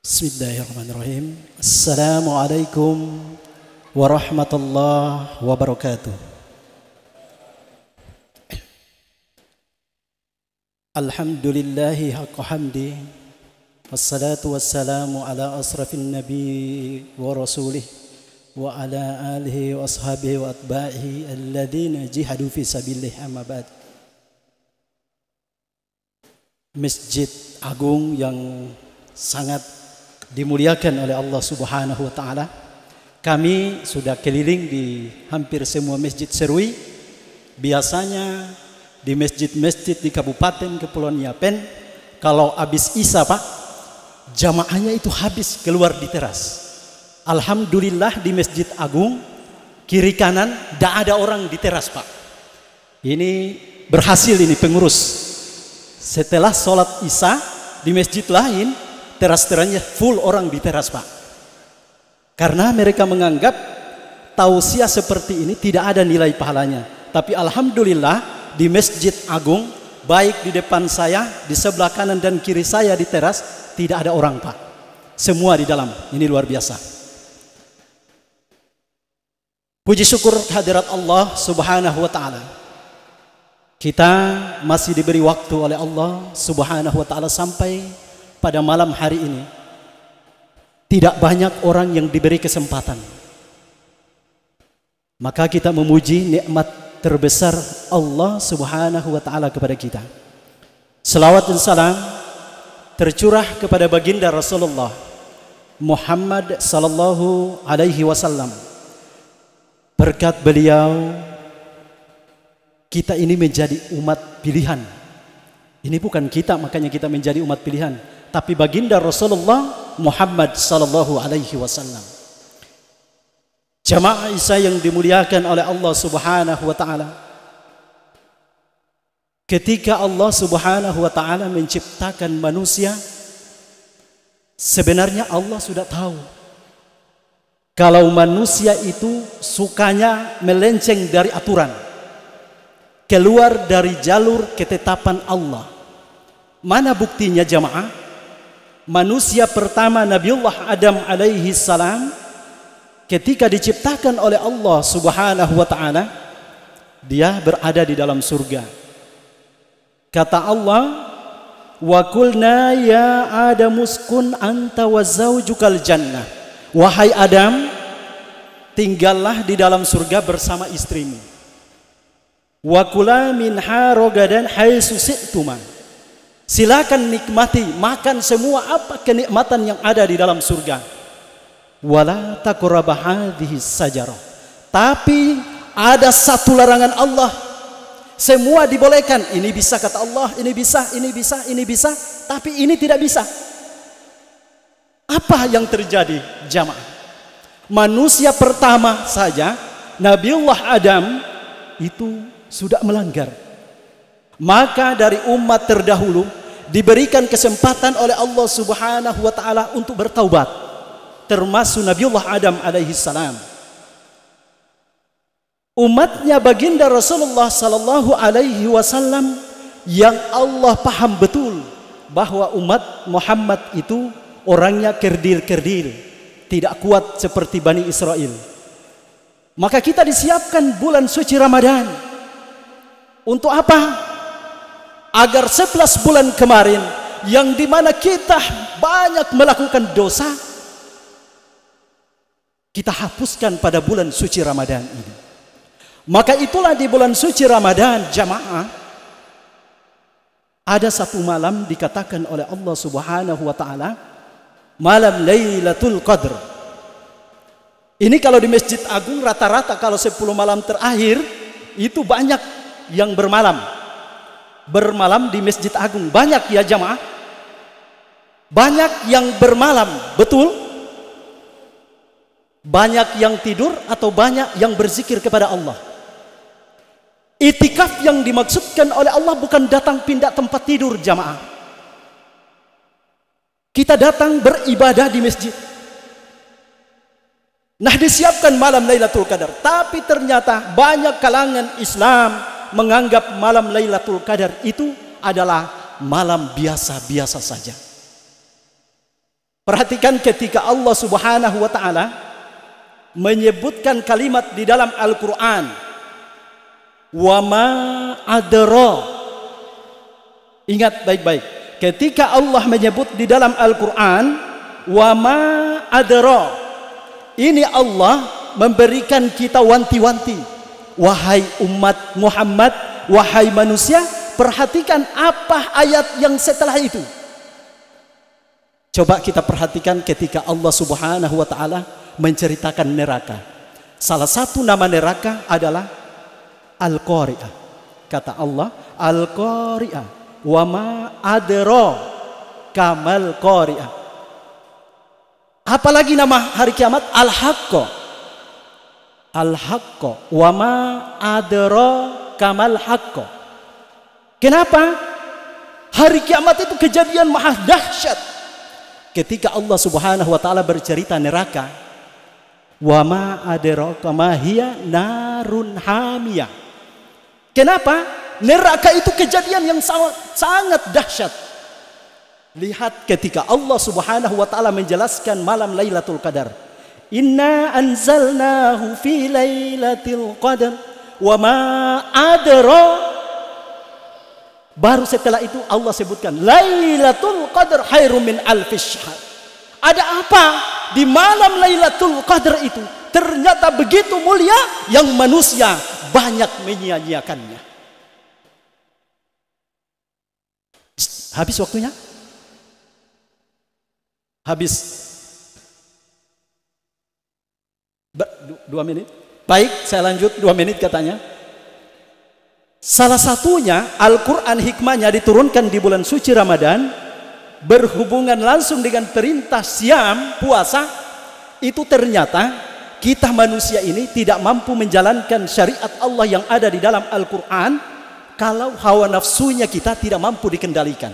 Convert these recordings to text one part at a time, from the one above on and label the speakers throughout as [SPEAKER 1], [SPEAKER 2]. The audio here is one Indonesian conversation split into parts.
[SPEAKER 1] Bismillahirrahmanirrahim. Assalamualaikum warahmatullahi wabarakatuh. Alhamdulillahi haqqa hamdi. Wassalatu wassalamu ala asrafil nabi wa rasulih wa ala alihi wa ashabihi wa atba'ihi alladhina jihadu fi sabilillah amma Masjid Agung yang sangat dimuliakan oleh Allah Subhanahu wa taala. Kami sudah keliling di hampir semua masjid Serui. Biasanya di masjid-masjid di Kabupaten Kepulauan Yapen kalau habis Isya Pak, jamaahnya itu habis keluar di teras. Alhamdulillah di Masjid Agung kiri kanan tidak ada orang di teras, Pak. Ini berhasil ini pengurus. Setelah sholat Isya di masjid lain teras-terasnya full orang di teras pak. Karena mereka menganggap tausiah seperti ini tidak ada nilai pahalanya. Tapi alhamdulillah di Masjid Agung baik di depan saya, di sebelah kanan dan kiri saya di teras tidak ada orang pak. Semua di dalam. Ini luar biasa. Puji syukur hadirat Allah Subhanahu wa taala. Kita masih diberi waktu oleh Allah Subhanahu wa taala sampai pada malam hari ini tidak banyak orang yang diberi kesempatan. Maka kita memuji nikmat terbesar Allah Subhanahu wa taala kepada kita. Selawat dan salam tercurah kepada baginda Rasulullah Muhammad sallallahu alaihi wasallam. Berkat beliau kita ini menjadi umat pilihan. Ini bukan kita makanya kita menjadi umat pilihan, tapi baginda Rasulullah Muhammad sallallahu alaihi wasallam. Jamaah Isa yang dimuliakan oleh Allah Subhanahu wa taala. Ketika Allah Subhanahu wa taala menciptakan manusia, sebenarnya Allah sudah tahu kalau manusia itu sukanya melenceng dari aturan keluar dari jalur ketetapan Allah mana buktinya jamaah manusia pertama Nabiullah Adam alaihi salam ketika diciptakan oleh Allah Subhanahu wa taala dia berada di dalam surga. Kata Allah, "Wa qulna ya Adam uskun anta wa zaujukal jannah." Wahai Adam, tinggallah di dalam surga bersama istrimu. Wa kula minha rogadan haitsu syi'tuma. Silakan nikmati, makan semua apa kenikmatan yang ada di dalam surga. Wala sajarah. Tapi ada satu larangan Allah. Semua dibolehkan. Ini bisa kata Allah, ini bisa, ini bisa, ini bisa, tapi ini tidak bisa. Apa yang terjadi jamaah? Manusia pertama saja Nabiullah Adam itu sudah melanggar. Maka dari umat terdahulu diberikan kesempatan oleh Allah Subhanahu wa taala untuk bertaubat termasuk Nabiullah Adam alaihi salam umatnya baginda Rasulullah sallallahu alaihi wasallam yang Allah paham betul bahwa umat Muhammad itu orangnya kerdil-kerdil tidak kuat seperti Bani Israel maka kita disiapkan bulan suci Ramadan untuk apa? agar 11 bulan kemarin yang dimana kita banyak melakukan dosa kita hapuskan pada bulan suci Ramadan ini. Maka itulah di bulan suci Ramadan jamaah ada satu malam dikatakan oleh Allah Subhanahu wa taala malam Lailatul Qadr. Ini kalau di Masjid Agung rata-rata kalau 10 malam terakhir itu banyak yang bermalam bermalam di Masjid Agung. Banyak ya jamaah. Banyak yang bermalam, betul? Banyak yang tidur atau banyak yang berzikir kepada Allah. Itikaf yang dimaksudkan oleh Allah bukan datang pindah tempat tidur jamaah. Kita datang beribadah di masjid. Nah disiapkan malam Lailatul Qadar, tapi ternyata banyak kalangan Islam menganggap malam Lailatul Qadar itu adalah malam biasa-biasa saja. Perhatikan ketika Allah Subhanahu wa taala menyebutkan kalimat di dalam Al-Qur'an wa ma adra Ingat baik-baik. Ketika Allah menyebut di dalam Al-Qur'an wa ma adra Ini Allah memberikan kita wanti-wanti Wahai umat Muhammad, wahai manusia, perhatikan apa ayat yang setelah itu. Coba kita perhatikan ketika Allah Subhanahu wa taala menceritakan neraka. Salah satu nama neraka adalah Al-Qari'ah. Kata Allah, Al-Qari'ah wa ma adra kamal qari'ah. Apalagi nama hari kiamat Al-Haqqah al-haqqo wa ma adro kamal haqqo. Kenapa? Hari kiamat itu kejadian maha dahsyat. Ketika Allah Subhanahu wa taala bercerita neraka, wa ma adro kama hiya narun hamia. Kenapa? Neraka itu kejadian yang sangat, sangat dahsyat. Lihat ketika Allah Subhanahu wa taala menjelaskan malam Lailatul Qadar. Inna anzalnahu fi lailatul qadar wa ma adra Baru setelah itu Allah sebutkan Lailatul Qadar khairum min alfis Ada apa di malam Lailatul Qadar itu? Ternyata begitu mulia yang manusia banyak menyia-nyiakannya. Habis waktunya? Habis dua menit. Baik, saya lanjut dua menit katanya. Salah satunya Al-Quran hikmahnya diturunkan di bulan suci Ramadan berhubungan langsung dengan perintah siam puasa itu ternyata kita manusia ini tidak mampu menjalankan syariat Allah yang ada di dalam Al-Quran kalau hawa nafsunya kita tidak mampu dikendalikan.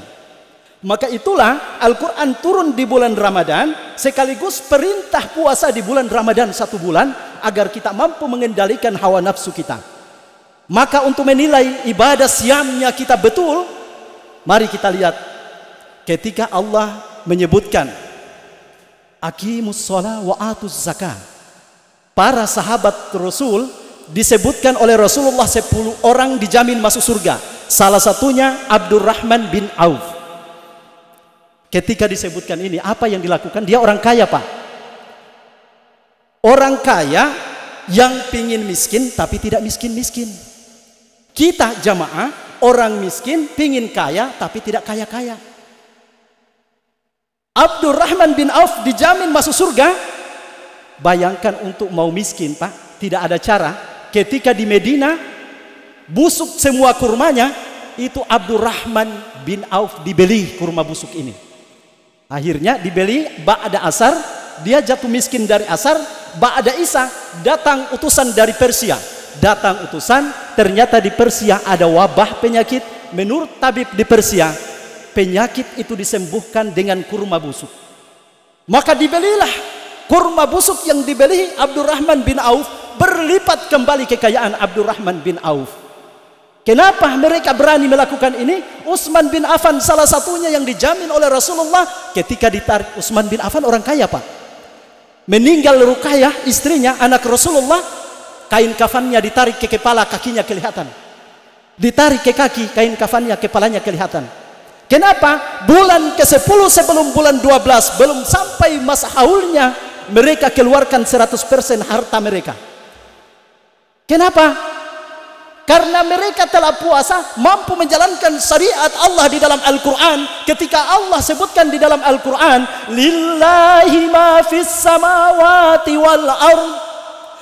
[SPEAKER 1] Maka itulah Al-Quran turun di bulan Ramadan sekaligus perintah puasa di bulan Ramadan satu bulan agar kita mampu mengendalikan hawa nafsu kita. Maka untuk menilai ibadah siamnya kita betul, mari kita lihat ketika Allah menyebutkan Aqimus sholah wa atuz zakah. Para sahabat Rasul disebutkan oleh Rasulullah 10 orang dijamin masuk surga. Salah satunya Abdurrahman bin Auf. Ketika disebutkan ini, apa yang dilakukan? Dia orang kaya, Pak. Orang kaya yang pingin miskin tapi tidak miskin-miskin. Kita jamaah, orang miskin pingin kaya tapi tidak kaya-kaya. Abdurrahman bin Auf dijamin masuk surga. Bayangkan untuk mau miskin, Pak, tidak ada cara. Ketika di Medina busuk semua kurmanya, itu Abdurrahman bin Auf dibeli kurma busuk ini. Akhirnya dibeli, ba'da asar, dia jatuh miskin dari asar, ba'da isa datang utusan dari Persia. Datang utusan, ternyata di Persia ada wabah penyakit. Menurut tabib di Persia, penyakit itu disembuhkan dengan kurma busuk. Maka dibelilah kurma busuk yang dibeli Abdurrahman bin Auf berlipat kembali kekayaan Abdurrahman bin Auf. Kenapa mereka berani melakukan ini? Utsman bin Affan salah satunya yang dijamin oleh Rasulullah ketika ditarik Utsman bin Affan orang kaya, Pak. Meninggal Rukayah istrinya anak Rasulullah, kain kafannya ditarik ke kepala, kakinya kelihatan. Ditarik ke kaki, kain kafannya, kepalanya kelihatan. Kenapa? Bulan ke-10 sebelum bulan 12 belum sampai masa haulnya, mereka keluarkan 100% harta mereka. Kenapa? karena mereka telah puasa mampu menjalankan syariat Allah di dalam Al-Qur'an ketika Allah sebutkan di dalam Al-Qur'an lillahi ma fis samawati wal ard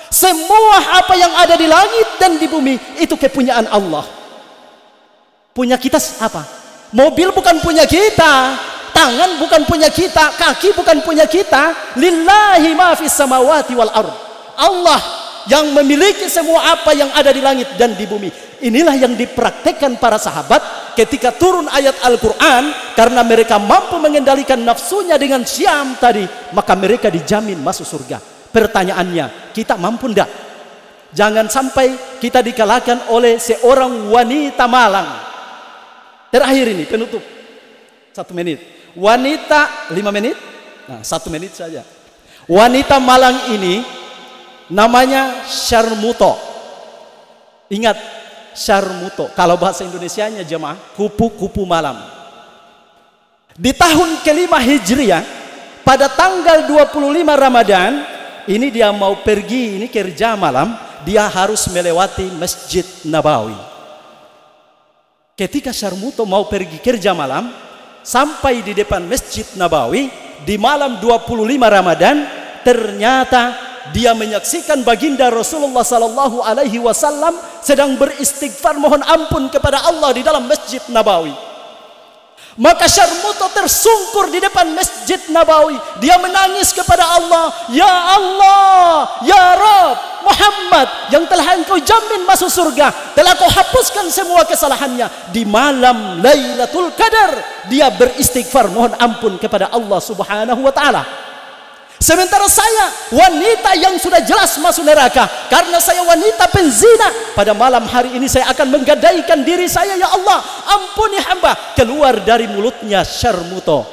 [SPEAKER 1] semua apa yang ada di langit dan di bumi itu kepunyaan Allah punya kita apa mobil bukan punya kita tangan bukan punya kita kaki bukan punya kita lillahi ma fis samawati wal ard Allah yang memiliki semua apa yang ada di langit dan di bumi. Inilah yang dipraktekkan para sahabat ketika turun ayat Al-Quran karena mereka mampu mengendalikan nafsunya dengan siam tadi maka mereka dijamin masuk surga. Pertanyaannya, kita mampu ndak? Jangan sampai kita dikalahkan oleh seorang wanita malang. Terakhir ini penutup. Satu menit. Wanita lima menit? Nah, satu menit saja. Wanita malang ini namanya Syarmuto. Ingat Syarmuto. Kalau bahasa Indonesianya jemaah kupu-kupu malam. Di tahun kelima Hijriah pada tanggal 25 Ramadan ini dia mau pergi ini kerja malam dia harus melewati Masjid Nabawi. Ketika Syarmuto mau pergi kerja malam, sampai di depan Masjid Nabawi di malam 25 Ramadan, ternyata dia menyaksikan baginda Rasulullah sallallahu alaihi wasallam sedang beristighfar mohon ampun kepada Allah di dalam Masjid Nabawi. Maka Syarmuto tersungkur di depan Masjid Nabawi. Dia menangis kepada Allah. Ya Allah, Ya Rob Muhammad yang telah engkau jamin masuk surga. Telah kau hapuskan semua kesalahannya. Di malam Lailatul Qadar. Dia beristighfar mohon ampun kepada Allah subhanahu wa ta'ala. Sementara saya wanita yang sudah jelas masuk neraka karena saya wanita penzina. Pada malam hari ini saya akan menggadaikan diri saya ya Allah. Ampuni hamba keluar dari mulutnya syarmuto.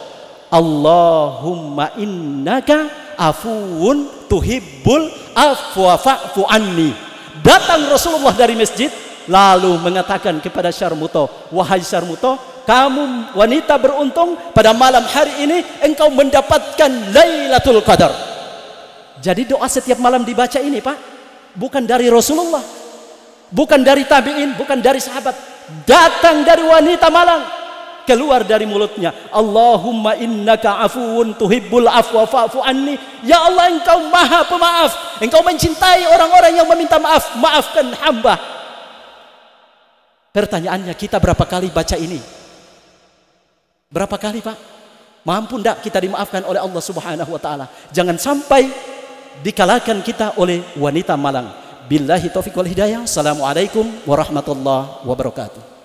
[SPEAKER 1] Allahumma innaka afuun tuhibbul afwa fa'fu anni. Datang Rasulullah dari masjid lalu mengatakan kepada Syarmuto, "Wahai Syarmuto, kamu wanita beruntung pada malam hari ini engkau mendapatkan Lailatul Qadar. Jadi doa setiap malam dibaca ini, Pak, bukan dari Rasulullah, bukan dari tabi'in, bukan dari sahabat, datang dari wanita malang keluar dari mulutnya Allahumma innaka afuun tuhibbul afwa fa'fu anni ya Allah engkau maha pemaaf engkau mencintai orang-orang yang meminta maaf maafkan hamba pertanyaannya kita berapa kali baca ini Berapa kali Pak? Mampu tidak kita dimaafkan oleh Allah Subhanahu wa taala? Jangan sampai dikalahkan kita oleh wanita malang. Billahi taufiq wal hidayah. Assalamualaikum warahmatullahi wabarakatuh.